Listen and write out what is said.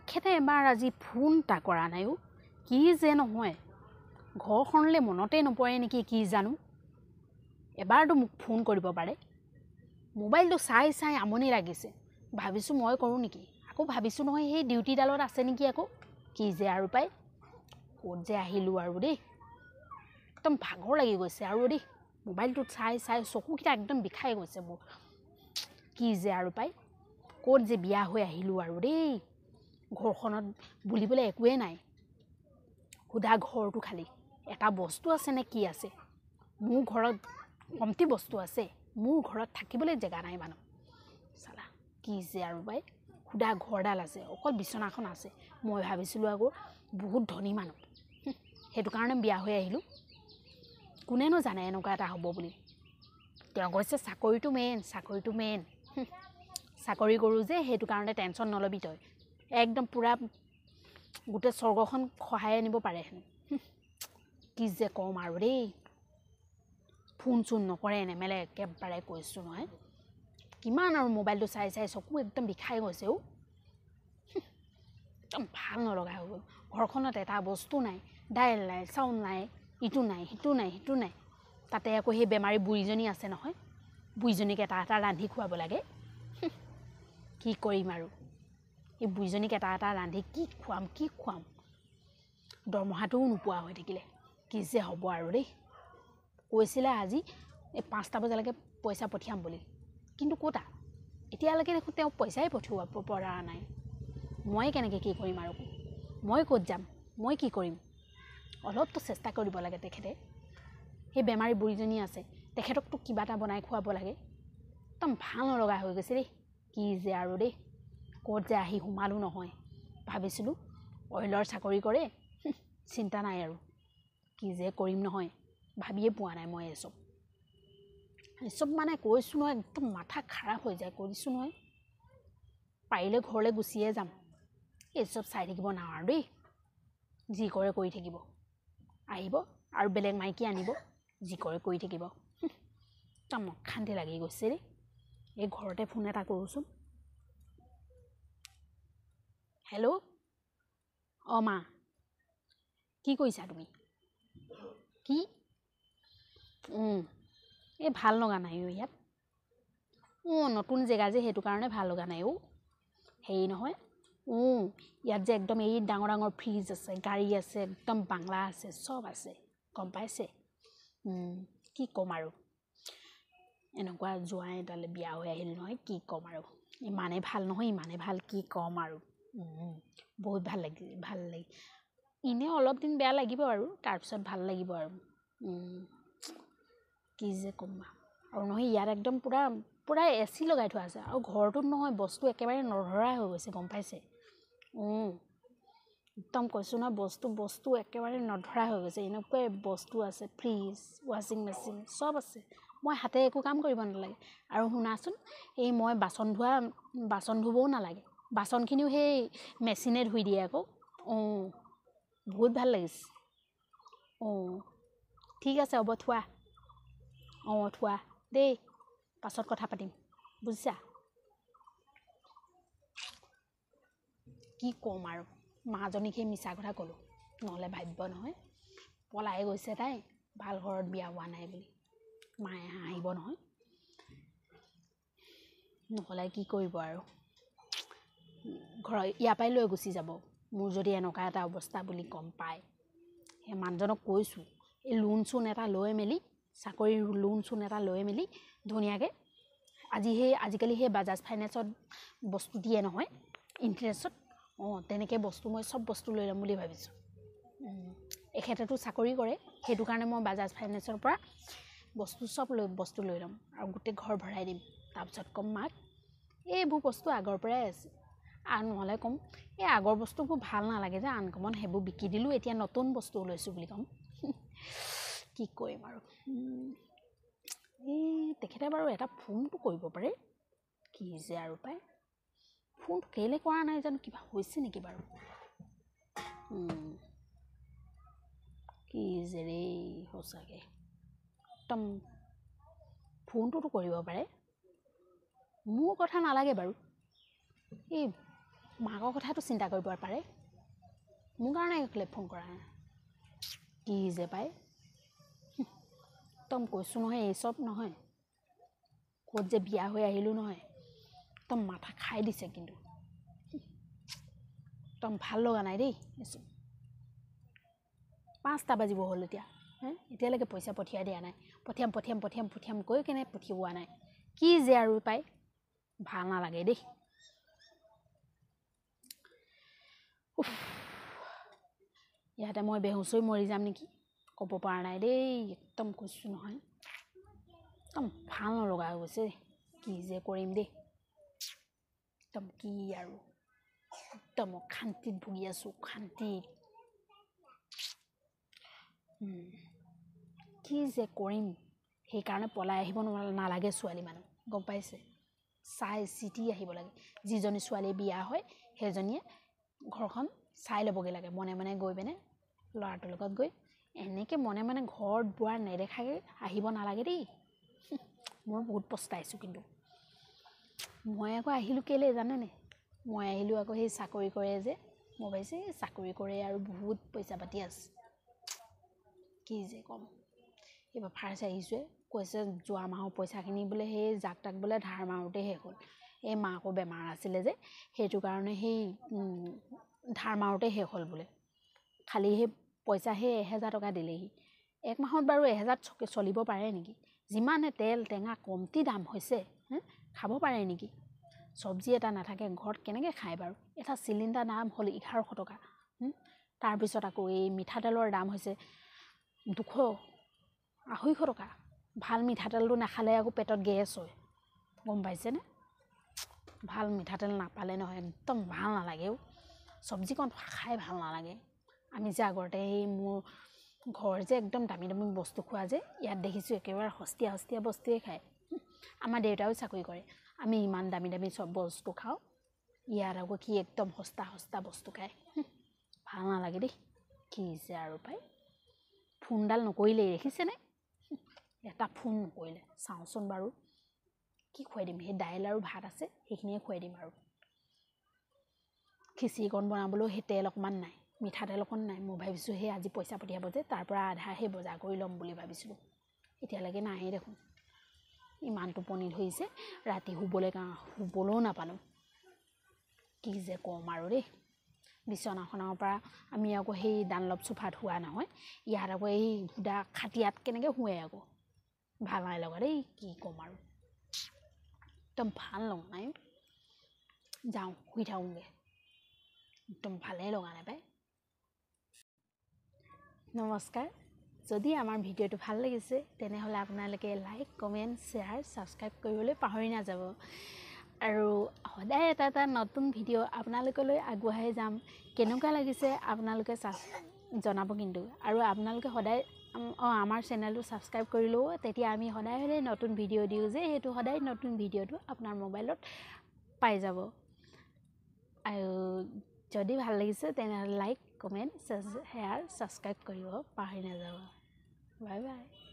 এখেতে এবাৰ আজি ফোন এটা কৰা নাই অ' কি যে নহয় ঘৰখনলৈ মনতে নপৰে নেকি কি জানো এবাৰতো মোক ফোন কৰিব পাৰে মোবাইলটো চাই চাই আমনি লাগিছে ভাবিছোঁ মই কৰোঁ নেকি আকৌ ভাবিছোঁ নহয় সেই ডিউটিডালত আছে নেকি আকৌ কি যে আৰু পাই ক'ত যে আহিলোঁ আৰু দেই একদম ভাগৰ লাগি গৈছে আৰু দেই মোবাইলটোত চাই চাই চকুকেইটা একদম বিষাই গৈছে মোৰ কি যে আৰু পাই ক'ত যে বিয়া হৈ আহিলোঁ আৰু দেই ঘৰখনত বুলিবলৈ একোৱেই নাই সোধা ঘৰটো খালী এটা বস্তু আছে নে কি আছে মোৰ ঘৰত কমটি বস্তু আছে মোৰ ঘৰত থাকিবলৈ জেগা নাই মানুহ চালা কি যে আৰু বাই সোধা ঘৰডাল আছে অকল বিচনাখন আছে মই ভাবিছিলোঁ আকৌ বহুত ধনী মানুহ সেইটো কাৰণে বিয়া হৈ আহিলোঁ কোনেনো জানে এনেকুৱা এটা হ'ব বুলি তেওঁ কৈছে চাকৰিটো মেইন চাকৰিটো মেইন চাকৰি কৰোঁ যে সেইটো কাৰণে টেনশ্যন নল'বি তই একদম পূৰা গোটেই স্বৰ্গখন খহাই আনিব পাৰে হেনো কি যে ক'ম আৰু দেই ফোন চোন নকৰে নেমেলে একেবাৰে কৈছোঁ নহয় কিমান আৰু মোবাইলটো চাই চাই চকু একদম বিষাই গৈছে অ' একদম ভাল নলগা হৈ গ'ল ঘৰখনত এটা বস্তু নাই দাইল নাই চাউল নাই ইটো নাই সিটো নাই সিটো নাই তাতে আকৌ সেই বেমাৰী বুঢ়ীজনী আছে নহয় বুঢ়ীজনীক এটা এটা ৰান্ধি খুৱাব লাগে কি কৰিম আৰু এই বুজনীক এটা এটা ৰান্ধি কি খুৱাম কি খুৱাম দৰমহাটোও নোপোৱা হৈ থাকিলে কি যে হ'ব আৰু দেই কৈছিলে আজি এই পাঁচটা বজালৈকে পইচা পঠিয়াম বুলি কিন্তু ক'তা এতিয়ালৈকে দেখোঁ তেওঁ পইচাই পঠিওৱা পৰা নাই মই কেনেকৈ কি কৰিম আৰু মই ক'ত যাম মই কি কৰিম অলপতো চেষ্টা কৰিব লাগে তেখেতে সেই বেমাৰী বুঢ়ীজনী আছে তেখেতকতো কিবা এটা বনাই খুৱাব লাগে একদম ভাল নলগা হৈ গৈছে দেই কি যে আৰু দেই ক'ত যে আহি সোমালোঁ নহয় ভাবিছিলোঁ অইলৰ চাকৰি কৰে চিন্তা নাই আৰু কি যে কৰিম নহয় ভাবিয়ে পোৱা নাই মই এচব এচব মানে কৈছোঁ নহয় একদম মাথা খাৰাপ হৈ যায় কৰিছোঁ নহয় পাৰিলে ঘৰলৈ গুচিয়ে যাম এচব চাই থাকিব নাৱাৰোঁ দেই যি কৰে কৰি থাকিব আহিব আৰু বেলেগ মাইকী আনিব যি কৰে কৰি থাকিব একদম অশান্তি লাগি গৈছে দেই এই ঘৰতে ফোন এটা কৰোঁচোন হেল্ল' অঁ মা কি কৰিছা তুমি কি এই ভাল লগা নাই অ' ইয়াত অঁ নতুন জেগা যে সেইটো কাৰণে ভাল লগা নাই অ' হেৰি নহয় অঁ ইয়াত যে একদম এই ডাঙৰ ডাঙৰ ফ্ৰিজ আছে গাড়ী আছে একদম বাংলা আছে চব আছে গম পাইছে কি ক'ম আৰু এনেকুৱা যোৱা এটালে বিয়া হৈ আহিল নহয় কি ক'ম আৰু ইমানেই ভাল নহয় ইমানেই ভাল কি ক'ম আৰু বহুত ভাল লাগিল ভাল লাগিল এনেই অলপ দিন বেয়া লাগিব আৰু তাৰপিছত ভাল লাগিব আৰু কি যে ক'ম বা আৰু নহয় ইয়াত একদম পূৰা পূৰা এ চি লগাই থোৱা আছে আৰু ঘৰটোত নহয় বস্তু একেবাৰে নধৰাই হৈ গৈছে গম পাইছে একদম কৈছোঁ নহয় বস্তু বস্তু একেবাৰে নধৰা হৈ গৈছে এনেকুৱাই বস্তু আছে ফ্ৰিজ ৱাশ্বিং মেচিন চব আছে মই হাতে একো কাম কৰিব নালাগে আৰু শুনাচোন এই মই বাচন ধোৱা বাচন ধুবও নালাগে বাচনখিনিও সেই মেচিনে ধুই দিয়ে আকৌ অঁ বহুত ভাল লাগিছে অঁ ঠিক আছে হ'ব থোৱা অঁ থোৱা দেই পাছত কথা পাতিম বুজিছা কি ক'ম আৰু মাজনীক সেই মিছা কথা ক'লোঁ নহ'লে ভাবিব নহয় পলাই গৈছে তাই ভাল ঘৰত বিয়া হোৱা নাই বুলি মায়ে হাঁহিব নহয় নহ'লে কি কৰিব আৰু ঘৰৰ ইয়াৰ পৰাই লৈ গুচি যাব মোৰ যদি এনেকুৱা এটা অৱস্থা বুলি গম পায় সেই মানুহজনক কৈছোঁ এই লোন চোন এটা লৈ মেলি চাকৰিৰ লোন চোন এটা লৈ মেলি ধুনীয়াকৈ আজি সেই আজিকালি সেই বাজাজ ফাইনেন্সত বস্তু দিয়ে নহয় ইণ্টাৰেষ্টত অঁ তেনেকৈ বস্তু মই চব বস্তু লৈ ল'ম বুলি ভাবিছোঁ এখেতেতো চাকৰি কৰে সেইটো কাৰণে মই বাজাজ ফাইনেন্সৰ পৰা বস্তু চব লৈ বস্তু লৈ ল'ম আৰু গোটেই ঘৰ ভৰাই দিম তাৰপিছত ক'ম মাক এইবোৰ বস্তু আগৰ পৰাই আছে আৰু নহ'লে ক'ম এই আগৰ বস্তুবোৰ ভাল নালাগে যে আনকমন সেইবোৰ বিকি দিলোঁ এতিয়া নতুন বস্তু লৈছোঁ বুলি ক'ম কি কৰিম আৰু এই তেখেতে বাৰু এটা ফোনটো কৰিব পাৰে কি যে আৰু পাই ফোনটো কেলে কৰা নাই জানো কিবা হৈছে নেকি বাৰু কি যে ৰেই সঁচাকৈ একদম ফোনটোতো কৰিব পাৰে মোৰ কথা নালাগে বাৰু এই মাকৰ কথাটো চিন্তা কৰিব পাৰে মোৰ কাৰণে কেলে ফোন কৰা নাই কি যে পাই একদম কৈছোঁ নহয় এইচব নহয় ক'ত যে বিয়া হৈ আহিলোঁ নহয় একদম মাথা খাই দিছে কিন্তু একদম ভাল লগা নাই দেই এইচব পাঁচটা বাজিব হ'ল এতিয়া এতিয়ালৈকে পইচা পঠিয়াই দিয়া নাই পঠিয়াম পঠিয়াম পঠিয়াম পঠিয়াম কৈ কেনে পঠিওৱা নাই কি যে আৰু পাই ভাল নালাগে দেই ইয়াতে মই বেহুচৈ মৰি যাম নেকি ক'ব পৰা নাই দেই একদম কৈছোঁ নহয় একদম ভাল নলগা হৈ গৈছে কি যে কৰিম দেই একদম কি আৰু একদম শান্তিত ভুগি আছোঁ শান্তিত কি যে কৰিম সেইকাৰণে পলাই আহিব নালাগে ছোৱালী মানুহ গম পাইছে চাই চিটি আহিব লাগে যিজনী ছোৱালী বিয়া হয় সেইজনীয়ে ঘৰখন চাই ল'বগৈ লাগে মনে মনে গৈ পিনে ল'ৰাটোৰ লগত গৈ এনেকৈ মনে মনে ঘৰ দুৱাৰ নেদেখাকৈ আহিব নালাগে দেই মই বহুত পস্তাইছোঁ কিন্তু মই আকৌ আহিলোঁ কেলেই জানেনে মই আহিলোঁ আকৌ সেই চাকৰি কৰে যে মই ভাবিছোঁ এই চাকৰি কৰে আৰু বহুত পইচা পাতি আছে কি যে ক'ম এইবাৰ ফাৰ্ষ্ট আহিছোঁৱে কৈছে যোৱা মাহৰ পইচাখিনি বোলে সেই জাক তাক বোলে ধাৰ মাৰোঁতে শেষ হ'ল এই মাকো বেমাৰ আছিলে যে সেইটো কাৰণে সেই ধাৰ মাৰোঁতে শেষ হ'ল বোলে খালি সেই পইচা সেই এহেজাৰ টকা দিলেহি এক মাহত বাৰু এহেজাৰ চকে চলিব পাৰে নেকি যিমানে তেল টেঙা কমতি দাম হৈছে খাব পাৰে নেকি চব্জি এটা নাথাকে ঘৰত কেনেকৈ খায় বাৰু এটা চিলিণ্ডাৰ দাম হ'ল এঘাৰশ টকা তাৰপিছত আকৌ এই মিঠাতেলৰ দাম হৈছে দুশ আঢ়ৈশ টকা ভাল মিঠাতেলটো নাখালে আকৌ পেটত গেছ হয় গম পাইছেনে ভাল মিঠাতেল নাপালে নহয় একদম ভাল নালাগেও অ' চব্জিকণ খাই ভাল নালাগে আমি যে আগতে সেই মোৰ ঘৰ যে একদম দামী দামী বস্তু খোৱা যে ইয়াত দেখিছোঁ একেবাৰে সস্তীয়া সস্তীয়া বস্তুৱে খায় আমাৰ দেউতাও চাকৰি কৰে আমি ইমান দামী দামী চব বস্তু খাওঁ ইয়াত আকৌ কি একদম সস্তা সস্তা বস্তু খায় ভাল নালাগে দেই কি যে আৰু পাই ফোনডাল নকৰিলেই দেখিছেনে এটা ফোন নকৰিলে চাওঁচোন বাৰু কি খুৱাই দিম সেই দাইল আৰু ভাত আছে সেইখিনিয়ে খুৱাই দিম আৰু খিচিৰিকণ বনাবলৈও সেই তেল অকণমান নাই মিঠাতেল অকণ নাই মই ভাবিছোঁ সেই আজি পইচা পঠিয়াব যে তাৰ পৰা আধা সেই বজাৰ কৰি ল'ম বুলি ভাবিছিলোঁ এতিয়ালৈকে নাহে দেখোন ইমান টোপনি ধৰিছে ৰাতি শুবলৈ কাৰণ শুবলৈও নাপালোঁ কি যে ক'ম আৰু দেই বিচনাখনৰ পৰা আমি আকৌ সেই ডানলপ চোফাত শোৱা নহয় ইয়াত আকৌ এই সুদা খাটিয়াত কেনেকৈ শুৱে আকৌ ভাল নাই লগা দেই কি ক'ম আৰু একদম ভাল লগা নাই যাওঁ শুই থাকোঁগৈ একদম ভালেই লগা নাপায় নমস্কাৰ যদি আমাৰ ভিডিঅ'টো ভাল লাগিছে তেনেহ'লে আপোনালোকে লাইক কমেণ্ট শ্বেয়াৰ ছাবস্ক্ৰাইব কৰিবলৈ পাহৰি নাযাব আৰু সদায় এটা এটা নতুন ভিডিঅ' আপোনালোকলৈ আগবঢ়াই যাম কেনেকুৱা লাগিছে আপোনালোকে চা জনাব কিন্তু আৰু আপোনালোকে সদায় অঁ আমাৰ চেনেলটো ছাবস্ক্ৰাইব কৰি লওঁ তেতিয়া আমি সদায় সদায় নতুন ভিডিঅ' দিওঁ যে সেইটো সদায় নতুন ভিডিঅ'টো আপোনাৰ মোবাইলত পাই যাব আৰু যদি ভাল লাগিছে তেনেহ'লে লাইক কমেণ্ট শ্বেয়াৰ ছাবস্ক্ৰাইব কৰিব পাহৰি নাযাব বাই বাই